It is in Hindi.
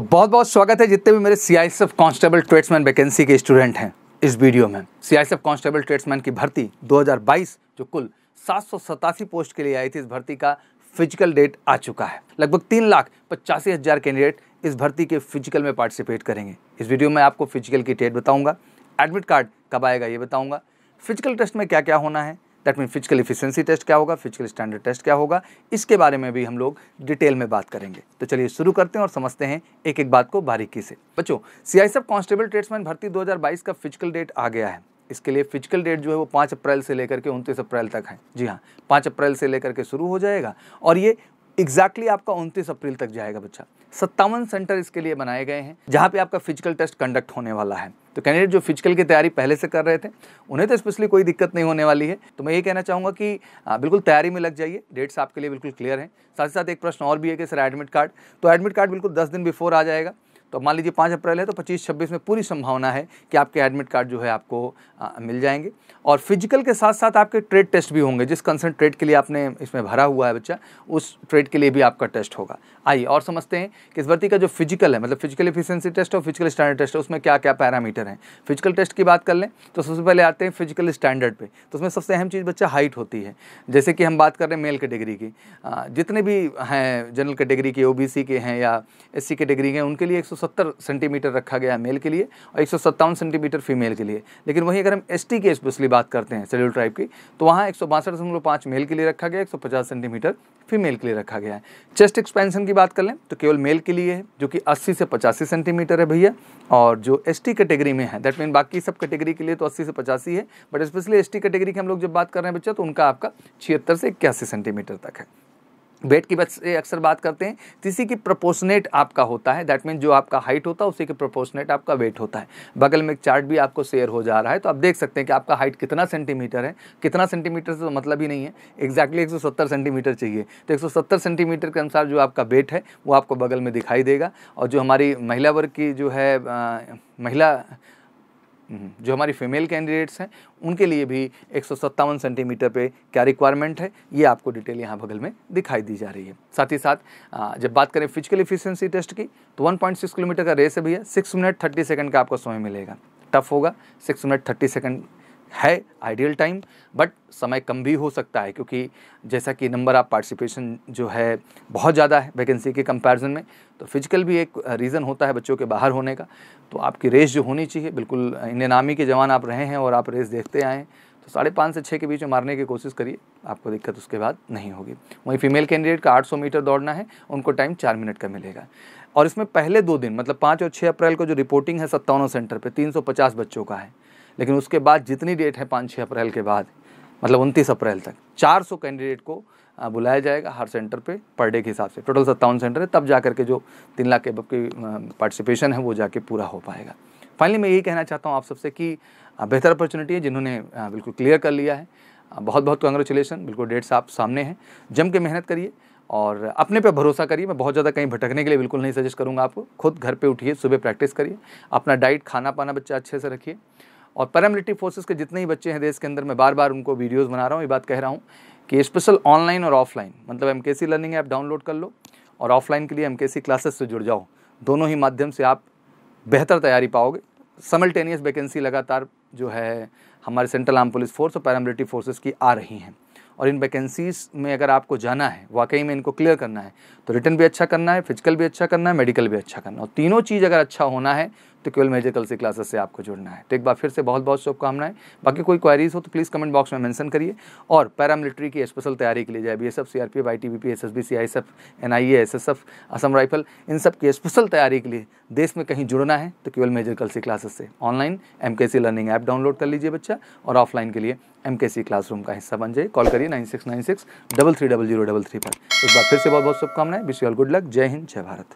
तो बहुत बहुत स्वागत है जितने भी मेरे C I S F constable tradesman vacancy के स्टूडेंट हैं इस वीडियो में C I S F constable tradesman की भर्ती 2022 जो कुल सात पोस्ट के लिए आई थी इस भर्ती का फिजिकल डेट आ चुका है लगभग तीन लाख पचासी हज़ार कैंडिडेट इस भर्ती के फिजिकल में पार्टिसिपेट करेंगे इस वीडियो में आपको फिजिकल की डेट बताऊँगा एडमिट कार्ड कब आएगा ये बताऊँगा फिजिकल टेस्ट में क्या क्या होना है that mean physical efficiency test क्या होगा फिजिकल स्टैंडर्ड टेस्ट क्या होगा इसके बारे में भी हम लोग डिटेल में बात करेंगे तो चलिए शुरू करते हैं और समझते हैं एक एक बात को बारीकी से बच्चों सी आई सब कांस्टेबल ट्रेड्समैन भर्ती 2022 का फिजिकल डेट आ गया है इसके लिए फिजिकल डेट जो है वो पाँच अप्रैल से लेकर के उनतीस अप्रैल तक है जी हाँ पाँच अप्रैल से लेकर के शुरू हो जाएगा और ये एग्जैक्टली exactly आपका उनतीस अप्रैल तक जाएगा बच्चा सत्तावन सेंटर इसके लिए बनाए गए हैं जहाँ पे आपका फिजिकल टेस्ट कंडक्ट होने वाला है तो कैंडिडेट जो फिजिकल की तैयारी पहले से कर रहे थे उन्हें तो स्पेशली कोई दिक्कत नहीं होने वाली है तो मैं ये कहना चाहूँगा कि बिल्कुल तैयारी में लग जाइए डेट्स आपके लिए बिल्कुल क्लियर हैं साथ ही साथ एक प्रश्न और भी है कि सर एडमिट कार्ड तो एडमिट कार्ड बिल्कुल दस दिन बिफोर आ जाएगा तो मान लीजिए पाँच अप्रैल है तो पच्चीस छब्बीस में पूरी संभावना है कि आपके एडमिट कार्ड जो है आपको आ, मिल जाएंगे और फिजिकल के साथ साथ आपके ट्रेड टेस्ट भी होंगे जिस कंसर्न ट्रेड के लिए आपने इसमें भरा हुआ है बच्चा उस ट्रेड के लिए भी आपका टेस्ट होगा आइए और समझते हैं कि इस भर्ती का जो फिजिकल है मतलब फिजिकल इफिशियंसी टेस्ट और फिजिकल स्टैंडर्ड टेस्ट है उसमें क्या क्या पैरामीटर हैं फिजिकल टेस्ट की बात कर लें तो सबसे पहले आते हैं फिजिकल स्टैंडर्ड पर तो उसमें सबसे अहम चीज़ बच्चा हाइट होती है जैसे कि हम बात कर रहे हैं मेल कैटेगरी की जितने भी हैं जनरल कैटेगरी के ओ के हैं या एस सी कैटेगरी के उनके लिए एक 170 सेंटीमीटर रखा गया है मेल के लिए और एक सेंटीमीटर फीमेल के लिए लेकिन वहीं अगर हम एस की स्पेशली बात करते हैं सेड्यूल ट्राइब की तो वहाँ एक मेल के लिए रखा गया एक सेंटीमीटर फीमेल के लिए रखा गया है चेस्ट एक्सपेंशन की बात कर लें तो केवल मेल के लिए है जो कि 80 से पचासी सेंटीमीटर है भैया और जो एस कैटेगरी में है दैट मीन बाकी सब कैटेगरी के लिए तो अस्सी से पचासी है बट स्पेशली एस कैटेगरी की हम लोग जब बात कर रहे हैं बच्चा तो उनका आपका छिहत्तर से इक्यासी सेंटीमीटर तक है वेट की से अक्सर बात करते हैं किसी तो की प्रोपोर्शनेट आपका होता है दैट मीन जो आपका हाइट होता है उसी के प्रोपोर्शनेट आपका वेट होता है बगल में एक चार्ट भी आपको शेयर हो जा रहा है तो आप देख सकते हैं कि आपका हाइट कितना सेंटीमीटर है कितना सेंटीमीटर से तो मतलब ही नहीं है एक्जैक्टली exactly 170 सेंटीमीटर चाहिए तो 170 सेंटीमीटर के अनुसार जो आपका वेट है वो आपको बगल में दिखाई देगा और जो हमारी महिला वर्ग की जो है आ, महिला हम्म। जो हमारी फीमेल कैंडिडेट्स हैं उनके लिए भी एक सेंटीमीटर पे क्या रिक्वायरमेंट है ये आपको डिटेल यहाँ बगल में दिखाई दी जा रही है साथ ही साथ जब बात करें फिजिकल इफिशियंसी टेस्ट की तो 1.6 किलोमीटर का रेस भी है सिक्स मिनट थर्टी सेकेंड का आपको समय मिलेगा टफ होगा सिक्स मिनट थर्टी सेकेंड है आइडियल टाइम बट समय कम भी हो सकता है क्योंकि जैसा कि नंबर ऑफ़ पार्टिसिपेशन जो है बहुत ज़्यादा है वैकेंसी के कंपैरिजन में तो फिजिकल भी एक रीज़न होता है बच्चों के बाहर होने का तो आपकी रेस जो होनी चाहिए बिल्कुल इंडियन आर्मी के जवान आप रहे हैं और आप रेस देखते आएँ तो साढ़े पाँच से छः के बीच में मारने की कोशिश करिए आपको दिक्कत उसके बाद नहीं होगी वहीं फीमेल कैंडिडेट का 800 मीटर दौड़ना है उनको टाइम चार मिनट का मिलेगा और इसमें पहले दो दिन मतलब पाँच और छः अप्रैल को जो रिपोर्टिंग है सत्तावनों सेंटर पर 350 बच्चों का है लेकिन उसके बाद जितनी डेट है पाँच छः अप्रैल के बाद मतलब उनतीस अप्रैल तक चार कैंडिडेट को बुलाया जाएगा हर सेंटर पे पर डे के हिसाब से टोटल सत्तावन सेंटर है तब जा करके जो तीन लाख के की पार्टिसिपेशन है वो जाके पूरा हो पाएगा फाइनली मैं यही कहना चाहता हूँ आप सबसे कि बेहतर अपॉर्चुनिटी है जिन्होंने बिल्कुल क्लियर कर लिया है बहुत बहुत कंग्रेचुलेसन बिल्कुल डेट्स आप सामने हैं जम के मेहनत करिए और अपने पे भरोसा करिए मैं बहुत ज़्यादा कहीं भटकने के लिए बिल्कुल नहीं सजेस्ट करूँगा आपको खुद घर पे उठिए सुबह प्रैक्टिस करिए अपना डाइट खाना पाना बच्चा अच्छे से रखिए और पैरामिलिट्री फोर्सेस के जितने ही बच्चे हैं देश के अंदर मैं बार बार उनको वीडियोस बना रहा हूँ ये बात कह रहा हूँ कि स्पेशल ऑनलाइन और ऑफलाइन मतलब एम लर्निंग ऐप डाउनलोड कर लो और ऑफलाइन के लिए एम क्लासेस से जुड़ जाओ दोनों ही माध्यम से आप बेहतर तैयारी पाओगे समल्टेनियस वैकेंसी लगातार जो है हमारे सेंट्रल आर्म पुलिस फोर्स और पैरामिलिट्री फोर्सेज की आ रही हैं और इन वैकेंसीज में अगर आपको जाना है वाकई में इनको क्लियर करना है तो रिटर्न भी अच्छा करना है फिजिकल भी अच्छा करना है मेडिकल भी अच्छा करना है और तीनों चीज़ अगर अच्छा होना है तो केवल मेजर कल क्लासेस से आपको जुड़ना है तो एक बार फिर से बहुत बहुत शुभकामनाएं बाकी कोई क्वारीज हो तो प्लीज़ कमेंट बॉक्स में मेंशन करिए और पैरामिलिट्री की स्पेशल तैयारी के लिए जाए B S F C R P F I T B P S S B C I S F N I A S S F Assam rifle इन सब की स्पेशल तैयारी के लिए देश में कहीं जुड़ना है तो केवल मेजर कल क्लासेस से ऑनलाइन एम के सी लर्निंग ऐप डाउनलोड कर लीजिए बच्चा और ऑफलाइन के लिए एम के सी क्लासरूम का हिस्सा बन जाए कॉल करिए nine six nine six double three double zero double three पर एक बार फिर से बहुत बहुत शुभकामनाएं wish you all good luck जय हिंद जय भारत